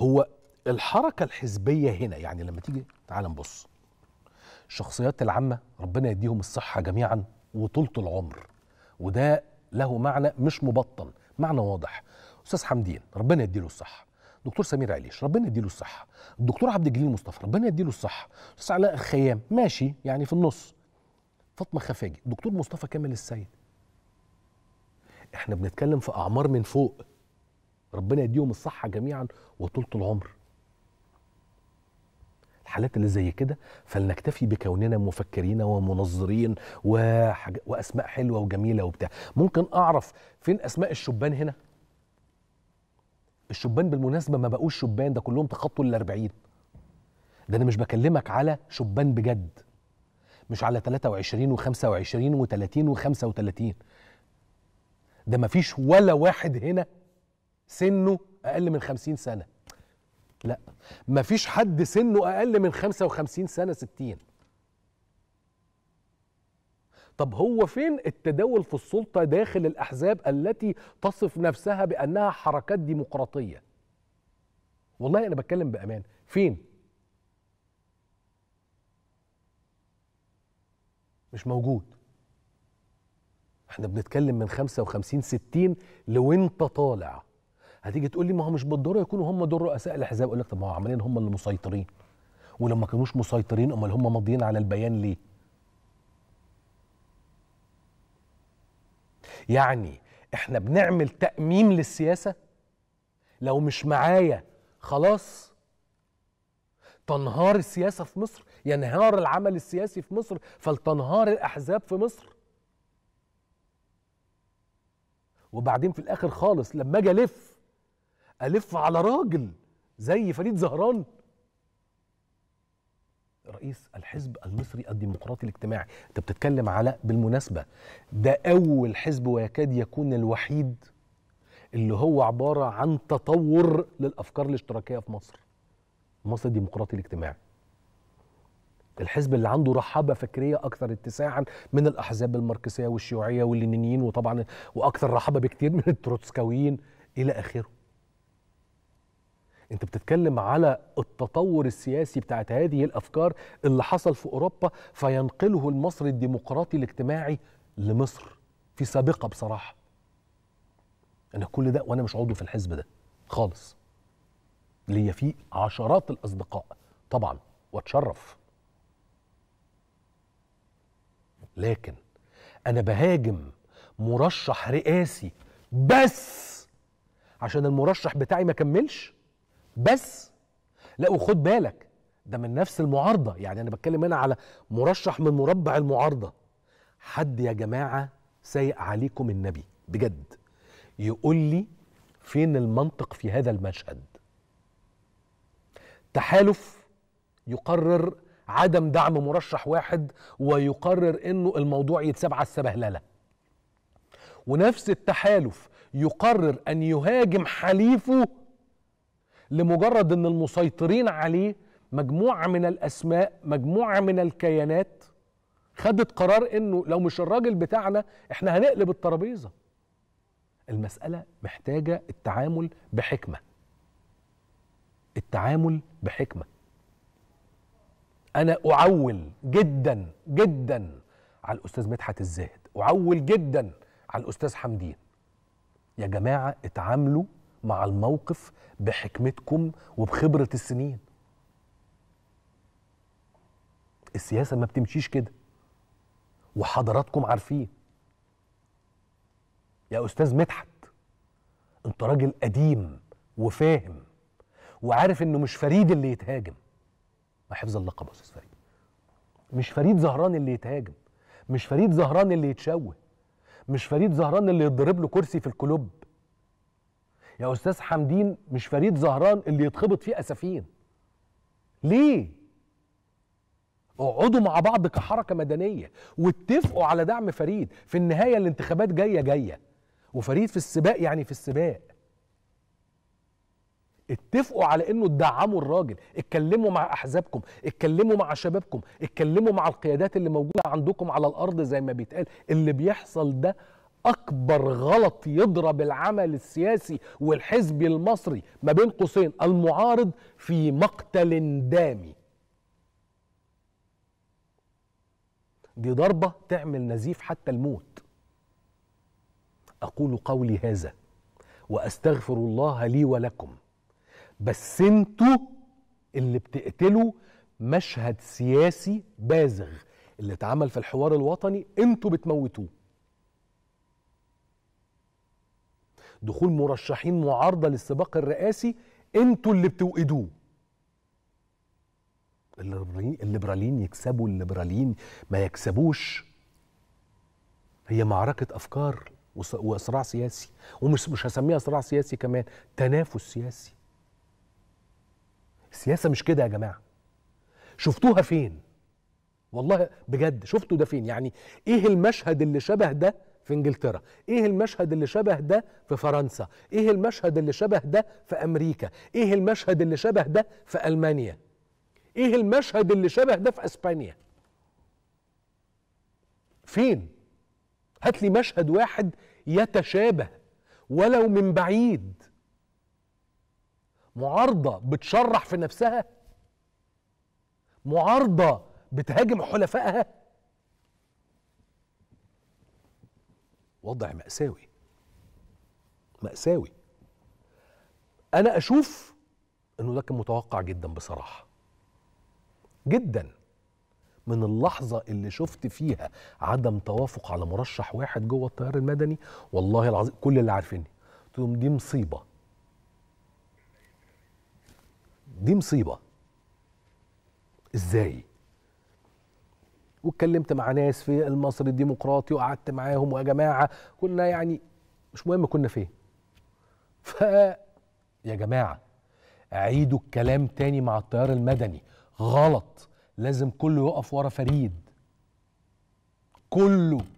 هو الحركه الحزبيه هنا يعني لما تيجي تعال نبص الشخصيات العامه ربنا يديهم الصحه جميعا وطولة العمر وده له معنى مش مبطن معنى واضح استاذ حمدين ربنا يديله الصحه دكتور سمير عليش ربنا يديله الصحه الدكتور عبد الجليل مصطفى ربنا يديله الصحه استاذ علاء الخيام ماشي يعني في النص فاطمه خفاجي دكتور مصطفى كامل السيد احنا بنتكلم في اعمار من فوق ربنا يديهم الصحه جميعا وطولة العمر الحالات اللي زي كده فلنكتفي بكوننا مفكرين ومنظرين وحاج... واسماء حلوه وجميله وبتاع ممكن اعرف فين اسماء الشبان هنا الشبان بالمناسبه ما بقوش شبان ده كلهم تخطوا ال 40 ده انا مش بكلمك على شبان بجد مش على 23 و25 و30 و35 ده ما فيش ولا واحد هنا سنه اقل من 50 سنه لا مفيش حد سنه اقل من 55 سنه 60 طب هو فين التداول في السلطه داخل الاحزاب التي تصف نفسها بانها حركات ديمقراطيه والله انا بتكلم بامان فين مش موجود احنا بنتكلم من 55 60 لو انت طالع هتيجي تقول لي ما هو مش بالضروره يكونوا هم دول رؤساء الاحزاب اقول لك طب ما هو عمليا هم اللي مسيطرين ولو ما كانوش مسيطرين امال هم ماضيين على البيان ليه يعني احنا بنعمل تأميم للسياسة لو مش معايا خلاص تنهار السياسة في مصر ينهار العمل السياسي في مصر فلتنهار الأحزاب في مصر وبعدين في الآخر خالص لما أجي ألف الف على راجل زي فريد زهران رئيس الحزب المصري الديمقراطي الاجتماعي انت بتتكلم على بالمناسبه ده اول حزب ويكاد يكون الوحيد اللي هو عباره عن تطور للافكار الاشتراكيه في مصر مصر الديمقراطي الاجتماعي الحزب اللي عنده رحابه فكريه اكثر اتساعا من الاحزاب الماركسيه والشيوعيه واللينينيين وطبعا واكثر رحابه بكتير من التروتسكاويين الى اخره انت بتتكلم على التطور السياسي بتاعت هذه الافكار اللي حصل في اوروبا فينقله المصري الديمقراطي الاجتماعي لمصر في سابقه بصراحه انا كل ده وانا مش عضو في الحزب ده خالص ليا فيه عشرات الاصدقاء طبعا واتشرف لكن انا بهاجم مرشح رئاسي بس عشان المرشح بتاعي ما كملش بس لا وخد بالك ده من نفس المعارضه يعني انا بتكلم هنا على مرشح من مربع المعارضه حد يا جماعه سايق عليكم النبي بجد يقول لي فين المنطق في هذا المشهد تحالف يقرر عدم دعم مرشح واحد ويقرر انه الموضوع يتساب على السبهلله ونفس التحالف يقرر ان يهاجم حليفه لمجرد ان المسيطرين عليه مجموعه من الاسماء مجموعه من الكيانات خدت قرار انه لو مش الراجل بتاعنا احنا هنقلب الترابيزه المساله محتاجه التعامل بحكمه التعامل بحكمه انا اعول جدا جدا على الاستاذ مدحت الزاهد اعول جدا على الاستاذ حمدين يا جماعه اتعاملوا مع الموقف بحكمتكم وبخبرة السنين السياسة ما بتمشيش كده وحضراتكم عارفين يا أستاذ مدحت أنت راجل قديم وفاهم وعارف إنه مش فريد اللي يتهاجم مع حفظ اللقب يا أستاذ فريد مش فريد زهران اللي يتهاجم مش فريد زهران اللي يتشوه مش فريد زهران اللي يتضرب له كرسي في الكلوب يا استاذ حمدين مش فريد زهران اللي يتخبط فيه اسفين ليه اقعدوا مع بعض كحركه مدنيه واتفقوا على دعم فريد في النهايه الانتخابات جايه جايه وفريد في السباق يعني في السباق اتفقوا على انه تدعموا الراجل اتكلموا مع احزابكم اتكلموا مع شبابكم اتكلموا مع القيادات اللي موجوده عندكم على الارض زي ما بيتقال اللي بيحصل ده اكبر غلط يضرب العمل السياسي والحزبي المصري ما بين قوسين المعارض في مقتل دامي دي ضربه تعمل نزيف حتى الموت اقول قولي هذا واستغفر الله لي ولكم بس انتوا اللي بتقتلوا مشهد سياسي بازغ اللي اتعمل في الحوار الوطني انتوا بتموتوه دخول مرشحين معارضه للسباق الرئاسي انتوا اللي بتوقدوه الليبراليين يكسبوا الليبراليين ما يكسبوش هي معركه افكار وصراع سياسي ومش مش هسميها صراع سياسي كمان تنافس سياسي السياسه مش كده يا جماعه شفتوها فين والله بجد شفتوا ده فين يعني ايه المشهد اللي شبه ده في انجلترا ايه المشهد اللي شبه ده في فرنسا ايه المشهد اللي شبه ده في امريكا ايه المشهد اللي شبه ده في المانيا ايه المشهد اللي شبه ده في اسبانيا فين هات لي مشهد واحد يتشابه ولو من بعيد معارضه بتشرح في نفسها معارضه بتهاجم حلفائها وضع مأساوي مأساوي أنا أشوف إنه ده كان متوقع جدا بصراحة جدا من اللحظة اللي شفت فيها عدم توافق على مرشح واحد جوه التيار المدني والله العظيم كل اللي عارفيني قلت لهم دي مصيبة دي مصيبة ازاي واتكلمت مع ناس في المصري الديمقراطي وقعدت معاهم ويا جماعه كنا يعني مش مهم كنا فين ف يا جماعه عيدوا الكلام تاني مع التيار المدني غلط لازم كله يقف ورا فريد كله